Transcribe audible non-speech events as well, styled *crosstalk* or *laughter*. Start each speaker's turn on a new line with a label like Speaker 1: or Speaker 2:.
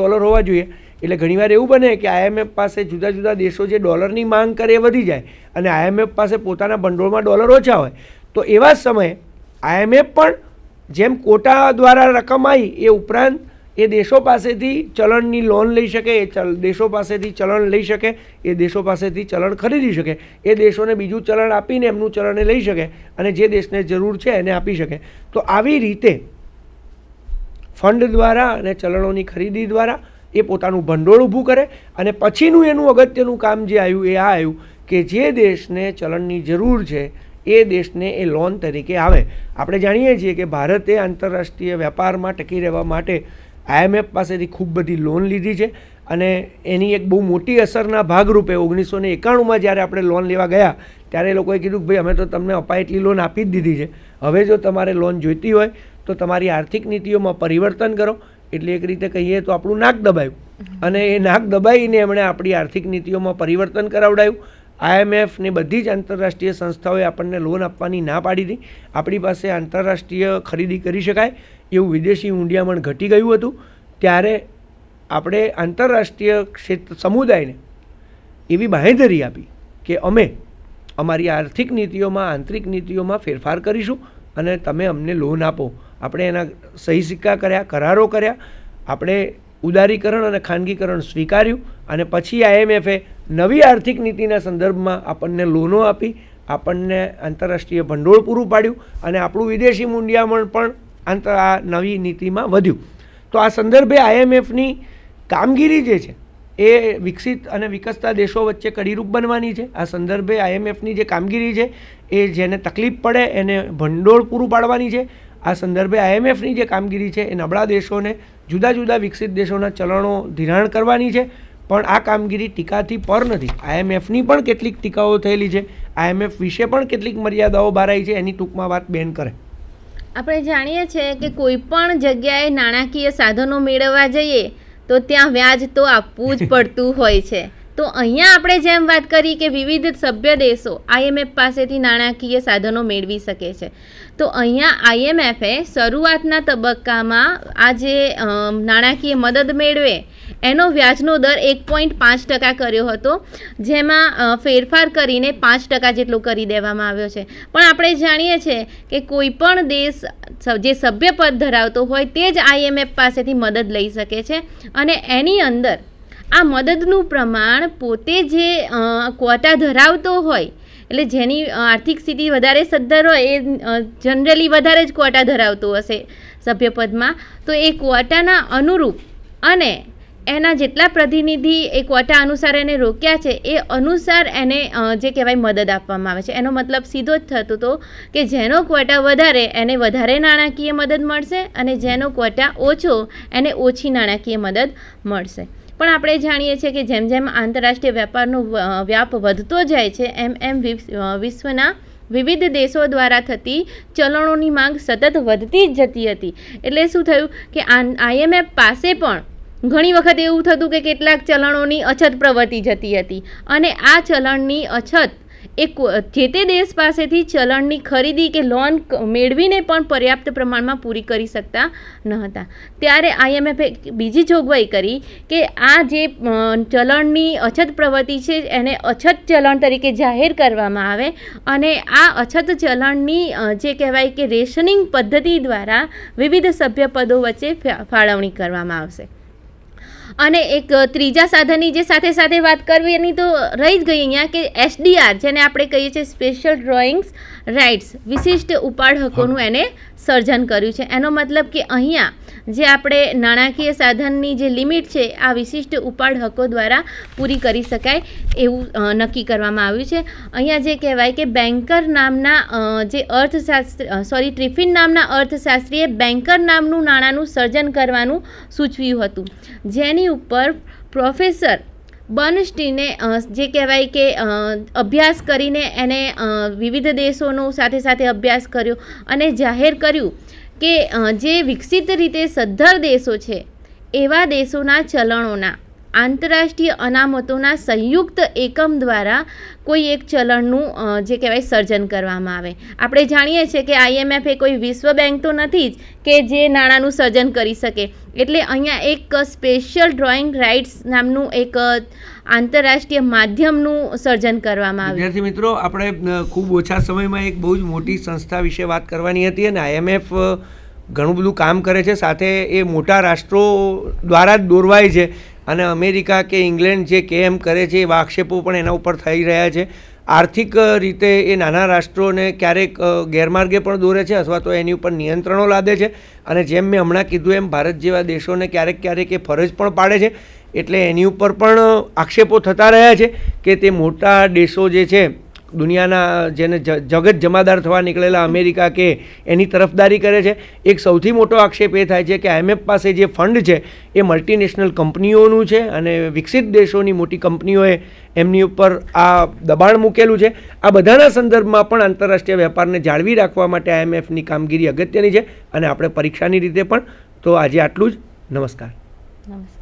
Speaker 1: dollar હોવા જોઈએ એટલે ઘણીવાર એવું બને કે આઈએમએફ પાસે જુદા જુદા દેશો જે ડોલરની માંગ કરે એ વધી જાય અને આઈએમએફ પાસે પોતાના ભંડોળમાં ડોલર ઓછા હોય તો એવા સમયે આઈએમએફ પણ જેમ કોટા દ્વારા રકમ આવી એ ઉપરાંત એ દેશો પાસેથી ચલણની લોન લઈ શકે એ ચલ દેશો પાસેથી ચલણ લઈ શકે એ દેશો પાસેથી ચલણ ખરીદી શકે એ દેશોને બીજું ચલણ આપીને એમનું ચલણ લઈ શકે અને જે દેશને જરૂર છે એને આપી શકે તો આવી રીતે ફંડ દ્વારા અને ચલણોની ખરીદી દ્વારા એ પોતાનું ભંડોળ ઊભું કરે અને પછીનું એનું અગત્યનું કામ જે આવ્યું એ આ આવ્યું કે જે દેશને ચલણની જરૂર છે એ દેશને એ લોન તરીકે આવે આપણે જાણીએ છીએ કે ભારતે આંતરરાષ્ટ્રીય વેપારમાં ટકી રહેવા માટે આઈએમએફ પાસેથી ખૂબ બધી લોન લીધી છે અને એની એક બહુ મોટી અસરના ભાગરૂપે ઓગણીસો ને એકાણુંમાં જ્યારે આપણે લોન લેવા ગયા ત્યારે એ લોકોએ કીધું કે ભાઈ અમે તો તમને અપાય એટલી લોન આપી જ દીધી છે હવે જો તમારે લોન જોઈતી હોય તો તમારી આર્થિક નીતિઓમાં પરિવર્તન કરો એટલે એક રીતે કહીએ તો આપણું નાક દબાયું અને એ નાક દબાઈને એમણે આપણી આર્થિક નીતિઓમાં પરિવર્તન કરાવડાયું આઈએમએફ ને બધી જ આંતરરાષ્ટ્રીય સંસ્થાઓએ આપણને લોન આપવાની ના પાડી હતી આપણી પાસે આંતરરાષ્ટ્રીય ખરીદી કરી શકાય એવું વિદેશી ઊંડિયામણ ઘટી ગયું હતું ત્યારે આપણે આંતરરાષ્ટ્રીય ક્ષેત્ર સમુદાયને એવી બાંહેધરી આપી કે અમે અમારી આર્થિક નીતિઓમાં આંતરિક નીતિઓમાં ફેરફાર કરીશું અને તમે અમને લોન આપો આપણે એના સહી સિક્કા કર્યા કરારો કર્યા આપણે ઉદારીકરણ અને ખાનગીકરણ સ્વીકાર્યું અને પછી આઈએમએફે નવી આર્થિક નીતિના સંદર્ભમાં આપણને લોનો આપી આપણને આંતરરાષ્ટ્રીય ભંડોળ પૂરું પાડ્યું અને આપણું વિદેશી મૂંડિયામણ પણ આંતર આ નવી નીતિમાં વધ્યું તો આ સંદર્ભે આઈએમએફની કામગીરી જે છે એ વિકસિત અને વિકસતા દેશો વચ્ચે કડીરૂપ બનવાની છે આ સંદર્ભે આઈએમએફની જે કામગીરી છે એ જેને તકલીફ પડે એને ભંડોળ પૂરું પાડવાની છે આ સંદર્ભે આઈએમએફની જે કામગીરી છે એ નબળા દેશોને જુદા જુદા વિકસિત દેશોના ચલણો ધિરાણ કરવાની છે પણ આ કામગીરી ટીકાથી પર નથી આઈએમએફની પણ કેટલીક ટીકાઓ થયેલી છે આઈએમએફ વિશે પણ કેટલીક મર્યાદાઓ બારાઈ છે એની ટૂંકમાં વાત બેન કરે
Speaker 2: આપણે જાણીએ છીએ કે કોઈ પણ જગ્યાએ નાણાકીય સાધનો મેળવવા જઈએ તો ત્યાં વ્યાજ તો આપવું જ *laughs* પડતું હોય છે તો અહીંયા આપણે જેમ વાત કરી કે વિવિધ સભ્ય દેશો આઈએમએફ પાસેથી નાણાકીય સાધનો મેળવી શકે છે તો અહીંયા આઈએમએફે શરૂઆતના તબક્કામાં આ જે નાણાકીય મદદ મેળવે એનો વ્યાજનો દર એક પોઈન્ટ પાંચ ટકા કર્યો હતો જેમાં ફેરફાર કરીને પાંચ ટકા જેટલો કરી દેવામાં આવ્યો છે પણ આપણે જાણીએ છીએ કે કોઈપણ દેશ જે સભ્યપદ ધરાવતો હોય તે જ આઈએમએફ પાસેથી મદદ લઈ શકે છે અને એની અંદર આ મદદનું પ્રમાણ પોતે જે ક્વોટા ધરાવતો હોય એટલે જેની આર્થિક સ્થિતિ વધારે સદ્ધર હોય એ જનરલી વધારે જ ક્વોટા ધરાવતો હશે સભ્યપદમાં તો એ ક્વોટાના અનુરૂપ અને એના જેટલા પ્રતિનિધિ એ ક્વોટા અનુસાર એને રોક્યા છે એ અનુસાર એને જે કહેવાય મદદ આપવામાં આવે છે એનો મતલબ સીધો જ થતો હતો કે જેનો ક્વોટા વધારે એને વધારે નાણાકીય મદદ મળશે અને જેનો ક્વોટા ઓછો એને ઓછી નાણાકીય મદદ મળશે પણ આપણે જાણીએ છીએ કે જેમ જેમ આંતરરાષ્ટ્રીય વેપારનો વ્યાપ વધતો જાય છે એમ એમ વિશ્વના વિવિધ દેશો દ્વારા થતી ચલણોની માંગ સતત વધતી જ જતી હતી એટલે શું થયું કે આઈએમએફ પાસે પણ ઘણી વખત એવું થતું કે કેટલાક ચલણોની અછત પ્રવર્તી જતી હતી અને આ ચલણની અછત એ જે તે દેશ પાસેથી ચલણની ખરીદી કે લોન મેળવીને પણ પર્યાપ્ત પ્રમાણમાં પૂરી કરી શકતા ન હતા ત્યારે આઈએમએફે બીજી જોગવાઈ કરી કે આ જે ચલણની અછત પ્રવૃત્તિ છે એને અછત ચલણ તરીકે જાહેર કરવામાં આવે અને આ અછત ચલણની જે કહેવાય કે રેશનિંગ પદ્ધતિ દ્વારા વિવિધ સભ્યપદો વચ્ચે ફાળવણી કરવામાં આવશે અને એક ત્રીજા સાધનની જે સાથે સાથે વાત કરવી એની તો રહી જ ગઈ અહીંયા કે એસડીઆર જેને આપણે કહીએ છીએ સ્પેશિયલ ડ્રોઈંગ્સ રાઇટ્સ વિશિષ્ટ ઉપાડ હકોનું એને સર્જન કર્યું છે એનો મતલબ કે અહીંયા જે આપણે નાણાકીય સાધનની જે લિમિટ છે આ વિશિષ્ટ ઉપાડ હકો દ્વારા પૂરી કરી શકાય એવું નક્કી કરવામાં આવ્યું છે અહીંયા જે કહેવાય કે બેન્કર નામના જે અર્થશાસ્ત્ર સોરી ટ્રિફિન નામના અર્થશાસ્ત્રીએ બેન્કર નામનું નાણાંનું સર્જન કરવાનું સૂચવ્યું હતું જેની ઉપર પ્રોફેસર બર્નસ્ટીને જે કહેવાય કે અભ્યાસ કરીને એને વિવિધ દેશોનો સાથે સાથે અભ્યાસ કર્યો અને જાહેર કર્યું કે જે વિકસિત રીતે સદ્ધર દેશો છે એવા દેશોના ચલણોના આંતરરાષ્ટ્રીય અનામતોના સંયુક્ત એકમ દ્વારા કોઈ એક ચલણનું જે કહેવાય સર્જન કરવામાં આવે આપણે જાણીએ છીએ કે આઈએમએફ એ કોઈ વિશ્વ બેંક તો નથી જ કે જે નાણાંનું સર્જન કરી શકે એટલે અહીંયા એક સ્પેશિયલ ડ્રોઈંગ રાઇટ્સ નામનું એક આંતરરાષ્ટ્રીય માધ્યમનું સર્જન કરવામાં આવ્યું
Speaker 1: વિદ્યાર્થી મિત્રો આપણે ખૂબ ઓછા સમયમાં એક બહુ જ મોટી સંસ્થા વિશે વાત કરવાની હતી અને આઈએમએફ ઘણું બધું કામ કરે છે સાથે એ મોટા રાષ્ટ્રો દ્વારા જ દોરવાય છે અને અમેરિકા કે ઇંગ્લેન્ડ જે કેમ કરે છે એવા આક્ષેપો પણ એના ઉપર થઈ રહ્યા છે આર્થિક રીતે એ નાના રાષ્ટ્રોને ક્યારેક ગેરમાર્ગે પણ દોરે છે અથવા તો એની ઉપર નિયંત્રણો લાદે છે અને જેમ મેં હમણાં કીધું એમ ભારત જેવા દેશોને ક્યારેક ક્યારેક એ ફરજ પણ પાડે છે એટલે એની ઉપર પણ આક્ષેપો થતા રહ્યા છે કે તે મોટા દેશો જે છે દુનિયાના જેને જગત જમાદાર થવા નીકળેલા અમેરિકા કે એની તરફદારી કરે છે એક સૌથી મોટો આક્ષેપ એ થાય છે કે આઈએમએફ પાસે જે ફંડ છે એ મલ્ટીનેશનલ કંપનીઓનું છે અને વિકસિત દેશોની મોટી કંપનીઓએ એમની ઉપર આ દબાણ મૂકેલું છે આ બધાના સંદર્ભમાં પણ આંતરરાષ્ટ્રીય વેપારને જાળવી રાખવા માટે આઈએમએફની કામગીરી અગત્યની છે અને આપણે પરીક્ષાની રીતે પણ તો આજે આટલું જ નમસ્કાર
Speaker 2: નમસ્કાર